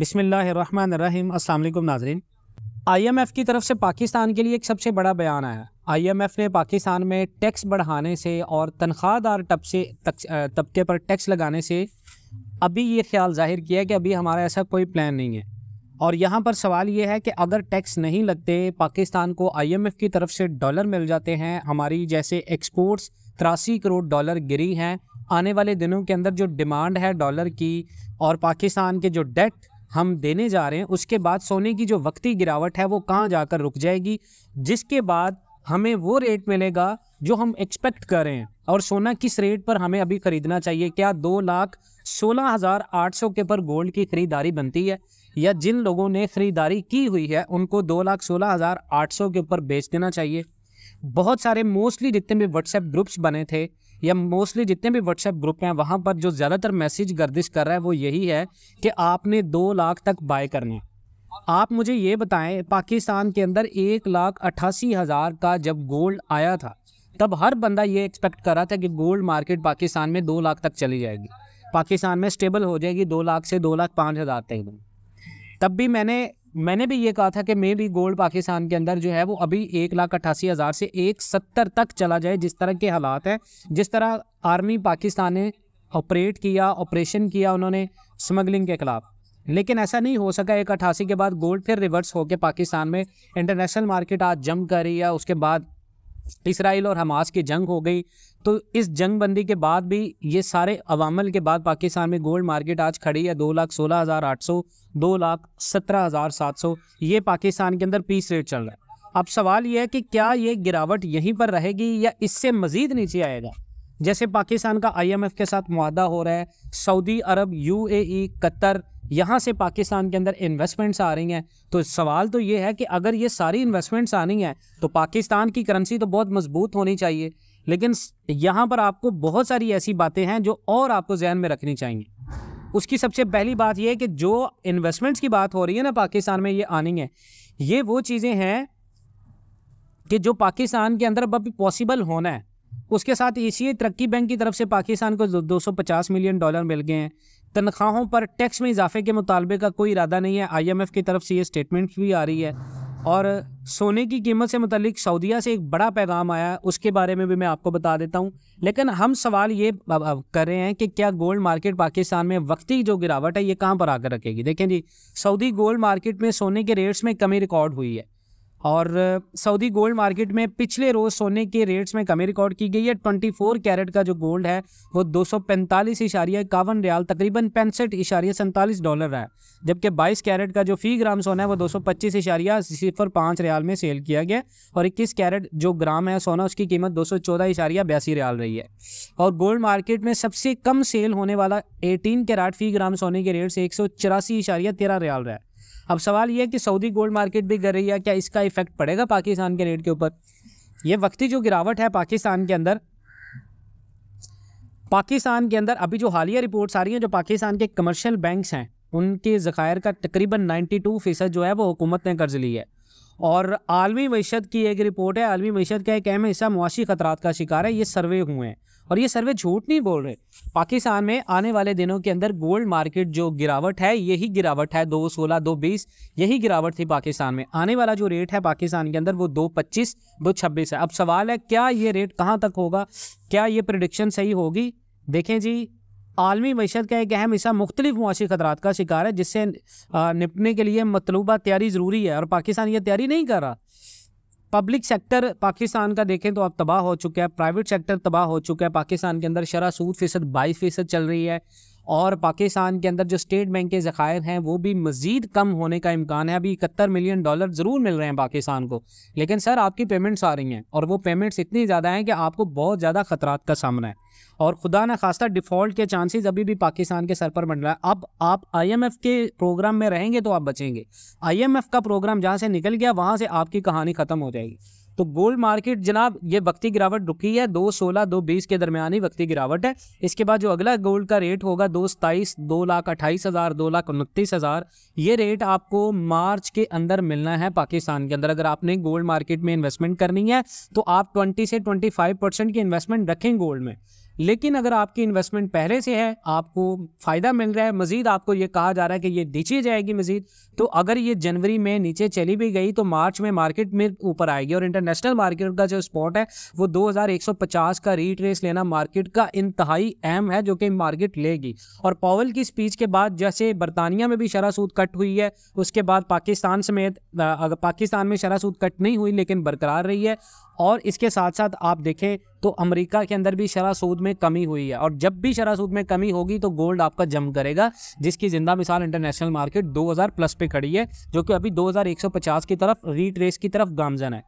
बिसमीम् अल्लाम नाजरीन आईएमएफ़ की तरफ से पाकिस्तान के लिए एक सबसे बड़ा बयान आया आईएमएफ ने पाकिस्तान में टैक्स बढ़ाने से और तनख्वाहदार तबसे तबके पर टैक्स लगाने से अभी ये ख्याल जाहिर किया कि अभी हमारा ऐसा कोई प्लान नहीं है और यहाँ पर सवाल ये है कि अगर टैक्स नहीं लगते पाकिस्तान को आईएमएफ की तरफ से डॉलर मिल जाते हैं हमारी जैसे एक्सपोर्ट्स तिरासी करोड़ डॉलर गिरी हैं आने वाले दिनों के अंदर जो डिमांड है डॉलर की और पाकिस्तान के जो डेट हम देने जा रहे हैं उसके बाद सोने की जो वक्ती गिरावट है वो कहाँ जाकर रुक जाएगी जिसके बाद हमें वो रेट मिलेगा जो हम एक्सपेक्ट कर रहे हैं और सोना किस रेट पर हमें अभी ख़रीदना चाहिए क्या दो लाख सोलह हज़ार आठ सौ के पर गोल्ड की ख़रीदारी बनती है या जिन लोगों ने ख़रीदारी की हुई है उनको दो लाख सोलह हज़ार आठ सौ के ऊपर बेच देना चाहिए बहुत सारे मोस्टली जितने भी व्हाट्सएप ग्रुप्स बने थे या मोस्टली जितने भी व्हाट्सएप ग्रुप हैं वहाँ पर जो ज़्यादातर मैसेज गर्दिश कर रहा है वो यही है कि आपने दो लाख तक बाय करने आप मुझे ये बताएं पाकिस्तान के अंदर एक लाख अट्ठासी हज़ार का जब गोल्ड आया था तब हर बंदा ये एक्सपेक्ट कर रहा था कि गोल्ड मार्केट पाकिस्तान में दो लाख तक चली जाएगी पाकिस्तान में स्टेबल हो जाएगी दो लाख से दो लाख पाँच हज़ार तक तब भी मैंने मैंने भी ये कहा था कि मे भी गोल्ड पाकिस्तान के अंदर जो है वो अभी एक लाख अट्ठासी हज़ार से एक सत्तर तक चला जाए जिस तरह के हालात हैं जिस तरह आर्मी पाकिस्तान ने ऑपरेट किया ऑपरेशन किया उन्होंने स्मगलिंग के ख़िलाफ लेकिन ऐसा नहीं हो सका एक अट्ठासी के बाद गोल्ड फिर रिवर्स होकर पाकिस्तान में इंटरनेशनल मार्केट आज जम कर रही है उसके बाद इसराइल और हमास की जंग हो गई तो इस जंग बंदी के बाद भी ये सारे अवामल के बाद पाकिस्तान में गोल्ड मार्केट आज खड़ी है दो लाख सोलह हज़ार आठ सौ दो लाख सत्रह हज़ार सात सौ ये पाकिस्तान के अंदर पीस रेट चल रहा है अब सवाल यह है कि क्या ये गिरावट यहीं पर रहेगी या इससे मज़ीद नीचे आएगा जैसे पाकिस्तान का आईएमएफ के साथ माहा हो रहा है Saudi Arab UAE e, Qatar यहाँ से पाकिस्तान के अंदर इन्वेस्टमेंट्स आ रही हैं तो सवाल तो ये है कि अगर ये सारी इन्वेस्टमेंट्स आ रही हैं तो पाकिस्तान की करेंसी तो बहुत मजबूत होनी चाहिए लेकिन यहाँ पर आपको बहुत सारी ऐसी बातें हैं जो और आपको जहन में रखनी चाहिए उसकी सबसे पहली बात यह है कि जो इन्वेस्टमेंट्स की बात हो रही है ना पाकिस्तान में ये आनी है ये वो चीज़ें हैं कि जो पाकिस्तान के अंदर अब पॉसिबल होना है उसके साथ एशियाई तरक्की बैंक की तरफ से पाकिस्तान को 250 मिलियन डॉलर मिल गए हैं तनख्वाहों पर टैक्स में इजाफे के मुतालबे का कोई इरादा नहीं है आईएमएफ की तरफ से ये स्टेटमेंट भी आ रही है और सोने की कीमत से मतलब सऊदीया से एक बड़ा पैगाम आया उसके बारे में भी मैं आपको बता देता हूँ लेकिन हम सवाल ये कर रहे हैं कि क्या गोल्ड मार्केट पाकिस्तान में वक्ती जो गिरावट है ये कहाँ पर आकर रखेगी देखें जी सऊदी गोल्ड मार्केट में सोने के रेट्स में कमी रिकॉर्ड हुई है और सऊदी गोल्ड मार्केट में पिछले रोज़ सोने के रेट्स में कमी रिकॉर्ड की गई है 24 कैरेट का जो गोल्ड है वो दो सौ पैंतालीस इशारिया इक्यावन रियाल तकरीबन पैंसठ इशारिया सैंतालीस डॉलर है जबकि 22 कैरेट का जो फी ग्राम सोना है वो दो सौ पच्चीस इशारिया सिफर पाँच रियाल में सेल किया गया और इक्कीस कैरेट जो ग्राम है सोना उसकी कीमत दो सौ चौदह इशारिया बयासी रियाल रही है और गोल्ड मार्केट में सबसे कम सेल होने वाला एटीन कैराट फी ग्राम सोने के रेट्स एक सौ चौरासी इशारिया तेरह रियाल रहा है अब सवाल यह है कि सऊदी गोल्ड मार्केट भी गिर रही है क्या इसका इफेक्ट पड़ेगा पाकिस्तान के रेट के ऊपर ये वक्ती जो गिरावट है पाकिस्तान के अंदर पाकिस्तान के अंदर अभी जो हालिया रिपोर्ट्स आ रही हैं जो पाकिस्तान के कमर्शियल बैंक्स हैं उनके ज़खायर का तकरीबन 92 फ़ीसद जो है वो हुकूमत ने कर्ज ली है और आलमी मीशत की एक रिपोर्ट है आलमी मीशत का एक अहम हिस्सा मुआशी खतरात का शिकार है ये सर्वे हुए हैं और ये सर्वे झूठ नहीं बोल रहे पाकिस्तान में आने वाले दिनों के अंदर गोल्ड मार्केट जो गिरावट है यही गिरावट है दो सोलह दो बीस यही गिरावट थी पाकिस्तान में आने वाला जो रेट है पाकिस्तान के अंदर वो दो पच्चीस दो छब्बीस है अब सवाल है क्या ये रेट कहाँ तक होगा क्या ये प्रडिक्शन सही होगी देखें जी आलमी मीशत का एक अहम हिस्सा मुख्तलिफ मुआशी खतरात का शिकार है जिससे निपटने के लिए मतलूबा तैयारी ज़रूरी है और पाकिस्तान ये तैयारी नहीं कर रहा पब्लिक सेक्टर पाकिस्तान का देखें तो अब तबाह हो चुका है प्राइवेट सेक्टर तबाह हो चुका है पाकिस्तान के अंदर शराह सूद फ़ीसद बाईस फ़ीसद चल रही है और पाकिस्तान के अंदर जो स्टेट बैंक के ज़खायर हैं वो भी मज़ीद कम होने का इम्कान है अभी इकहत्तर मिलियन डॉलर ज़रूर मिल रहे हैं पाकिस्तान को लेकिन सर आपकी पेमेंट्स आ रही हैं और वो पेमेंट्स इतनी ज़्यादा हैं कि आपको बहुत ज़्यादा ख़तरात का सामना है और खुदा न खास्ता डिफ़ॉल्ट के चांसेस अभी भी पाकिस्तान के सर पर बन रहा है अब आप आईएमएफ के प्रोग्राम में रहेंगे तो आप बचेंगे आईएमएफ का प्रोग्राम जहाँ से निकल गया वहाँ से आपकी कहानी ख़त्म हो जाएगी तो गोल्ड मार्केट जनाब ये वक्ती गिरावट रुकी है दो सोलह दो बीस के दरमियान ही वक्ती गिरावट है इसके बाद जो अगला गोल्ड का रेट होगा दो सताईस दो लाख अट्ठाईस हज़ार दो लाख उनतीस हज़ार ये रेट आपको मार्च के अंदर मिलना है पाकिस्तान के अंदर अगर आपने गोल्ड मार्केट में इन्वेस्टमेंट करनी है तो आप ट्वेंटी से ट्वेंटी फाइव परसेंट की इन्वेस्टमेंट रखें गोल्ड में लेकिन अगर आपकी इन्वेस्टमेंट पहले से है आपको फ़ायदा मिल रहा है मज़ीद आपको ये कहा जा रहा है कि ये नीचे जाएगी मज़ीद तो अगर ये जनवरी में नीचे चली भी गई तो मार्च में मार्केट में ऊपर आएगी और इंटरनेशनल मार्केट का जो स्पॉट है वो 2150 का रीट्रेस लेना मार्केट का इंतहाई अहम है जो कि मार्केट लेगी और पावल की स्पीच के बाद जैसे बरतानिया में भी शरा सूद कट हुई है उसके बाद पाकिस्तान समेत पाकिस्तान में शरा सूद कट नहीं हुई लेकिन बरकरार रही है और इसके साथ साथ आप देखें तो अमेरिका के अंदर भी शरा सूद में कमी हुई है और जब भी शरा सूद में कमी होगी तो गोल्ड आपका जम करेगा जिसकी जिंदा मिसाल इंटरनेशनल मार्केट 2000 प्लस पे खड़ी है जो कि अभी 2150 की तरफ रीट्रेस की तरफ गामजन है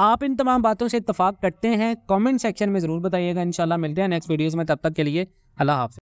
आप इन तमाम बातों से इतफाक करते हैं कमेंट सेक्शन में ज़रूर बताइएगा इंशाल्लाह मिलते हैं नेक्स्ट वीडियोज़ में तब तक के लिए अल्लाह हाफ